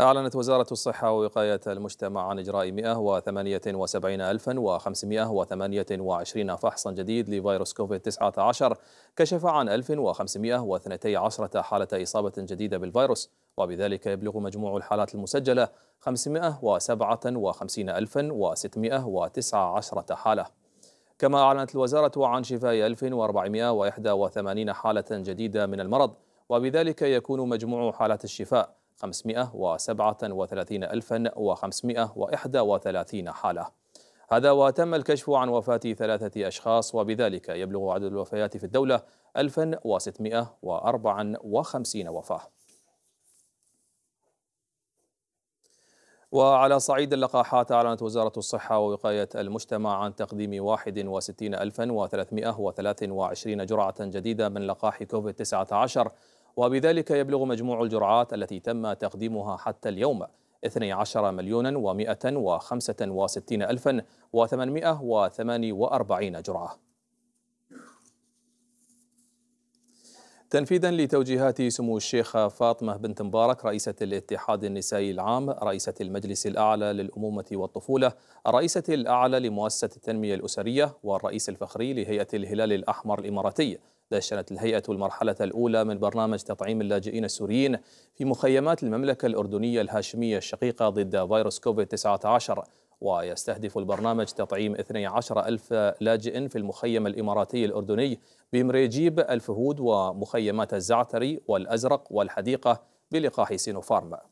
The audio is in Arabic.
أعلنت وزارة الصحة ووقاية المجتمع عن إجراء 178528 فحصا جديد لفيروس كوفيد-19 كشف عن 1512 حالة إصابة جديدة بالفيروس وبذلك يبلغ مجموع الحالات المسجلة 557619 حالة كما أعلنت الوزارة عن شفاء 1481 حالة جديدة من المرض وبذلك يكون مجموع حالات الشفاء 537531 حالة هذا وتم الكشف عن وفاة ثلاثة أشخاص وبذلك يبلغ عدد الوفيات في الدولة 1654 وفاة وعلى صعيد اللقاحات أعلنت وزارة الصحة ووقاية المجتمع عن تقديم 61323 جرعة جديدة من لقاح كوفيد-19 وبذلك يبلغ مجموع الجرعات التي تم تقديمها حتى اليوم 12 مليون و165 ألفا و848 جرعة تنفيذا لتوجيهات سمو الشيخة فاطمة بنت مبارك رئيسة الاتحاد النسائي العام رئيسة المجلس الأعلى للأمومة والطفولة الرئيسة الأعلى لمؤسسة التنمية الأسرية والرئيس الفخري لهيئة الهلال الأحمر الإماراتي دشنت الهيئة المرحلة الأولى من برنامج تطعيم اللاجئين السوريين في مخيمات المملكة الأردنية الهاشمية الشقيقة ضد فيروس كوفيد-19 ويستهدف البرنامج تطعيم 12 ألف لاجئ في المخيم الإماراتي الأردني بمريجيب الفهود ومخيمات الزعتري والأزرق والحديقة بلقاح سينوفارما